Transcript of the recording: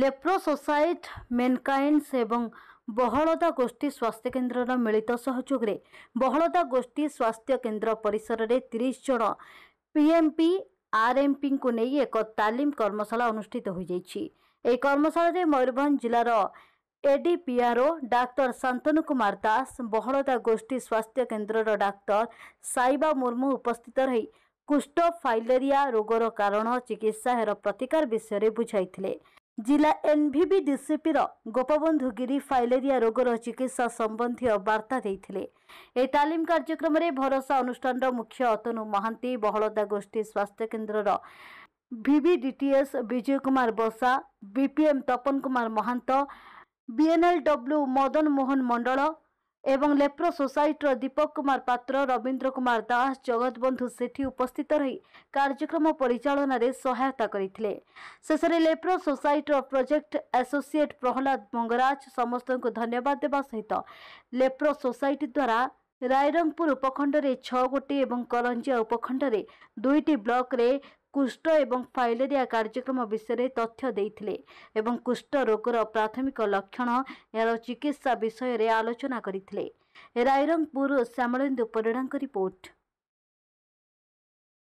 ଲେପ୍ରୋ society ମେନକାଇନ୍ସ ଏବଂ ବହଳତା ଗୋଷ୍ଠୀ ସ୍ୱାସ୍ଥ୍ୟକେନ୍ଦ୍ରର ମିଳିତ ସହଯୋଗରେ ବହଳତା ଗୋଷ୍ଠୀ ସ୍ୱାସ୍ଥ୍ୟକେନ୍ଦ୍ର ପରିସରରେ ତିରିଶ ଜଣ ପିଏମ୍ପି ଆର୍ଏମ୍ପିଙ୍କୁ ନେଇ ଏକ ତାଲିମ କର୍ମଶାଳା ଅନୁଷ୍ଠିତ ହୋଇଯାଇଛି ଏହି କର୍ମଶାଳାରେ ମୟୂରଭଞ୍ଜ ଜିଲ୍ଲାର ଏଡିପିଆର୍ଓ ଡାକ୍ତର ଶାନ୍ତନୁ କୁମାର ଦାସ ବହଳତା ଗୋଷ୍ଠୀ ସ୍ୱାସ୍ଥ୍ୟକେନ୍ଦ୍ରର ଡାକ୍ତର ସାଇବା ମୁର୍ମୁ ଉପସ୍ଥିତ ରହି କୁଷ୍ଠ ଫାଇଲେରିଆ ରୋଗର କାରଣ ଚିକିତ୍ସା ଏହାର ପ୍ରତିକାର ବିଷୟରେ ବୁଝାଇଥିଲେ ଜିଲ୍ଲା ଏନ୍ଭିବି ଡିସିପିର ଗୋପବନ୍ଧୁ ଗିରି ଫାଇଲେରିଆ ରୋଗର ଚିକିତ୍ସା ସମ୍ବନ୍ଧୀୟ ବାର୍ତ୍ତା ଦେଇଥିଲେ ଏହି ତାଲିମ କାର୍ଯ୍ୟକ୍ରମରେ ଭରସା ଅନୁଷ୍ଠାନର ମୁଖ୍ୟ ଅତନୁ ମହାନ୍ତି ବହଳଦା ଗୋଷ୍ଠୀ ସ୍ୱାସ୍ଥ୍ୟକେନ୍ଦ୍ରର ଭିଭିଡିଟିଏସ୍ Bijay Kumar Basa BPM Tapan Kumar Mahanta BNL W Madan Mohan Mandal ଏବଂ ଲେପ୍ରୋ ସୋସାଇଟିର ଦୀପକ କୁମାର ପାତ୍ର ରବୀନ୍ଦ୍ର କୁମାର ଦାସ ଜଗତବନ୍ଧୁ ସେଠି ଉପସ୍ଥିତ ରହି କାର୍ଯ୍ୟକ୍ରମ ପରିଚାଳନାରେ ସହାୟତା କରିଥିଲେ ଶେଷରେ ଲେପ୍ରୋ ସୋସାଇଟିର ପ୍ରୋଜେକ୍ଟ ଆସୋସିଏଟ୍ ପ୍ରହଲ୍ଲାଦ ମଙ୍ଗରାଜ ସମସ୍ତଙ୍କୁ ଧନ୍ୟବାଦ ଦେବା ସହିତ ଲେପ୍ରୋ ସୋସାଇଟି ଦ୍ୱାରା ରାଇରଙ୍ଗପୁର ଉପଖଣ୍ଡରେ ଛଅ ଗୋଟି ଏବଂ କରଞ୍ଜିଆ ଉପଖଣ୍ଡରେ ଦୁଇଟି ବ୍ଲକ୍ରେ କୁଷ୍ଠ ଏବଂ ଫାଇଲେରିଆ କାର୍ଯ୍ୟକ୍ରମ ବିଷୟରେ ତଥ୍ୟ ଦେଇଥିଲେ ଏବଂ କୁଷ୍ଠ ରୋଗର ପ୍ରାଥମିକ ଲକ୍ଷଣ ଏହାର ଚିକିତ୍ସା ବିଷୟରେ ଆଲୋଚନା କରିଥିଲେ ରାଇରଙ୍ଗପୁର ଶ୍ୟାମଳେନ୍ଦୁ ପରିଡ଼ାଙ୍କ ରିପୋର୍ଟ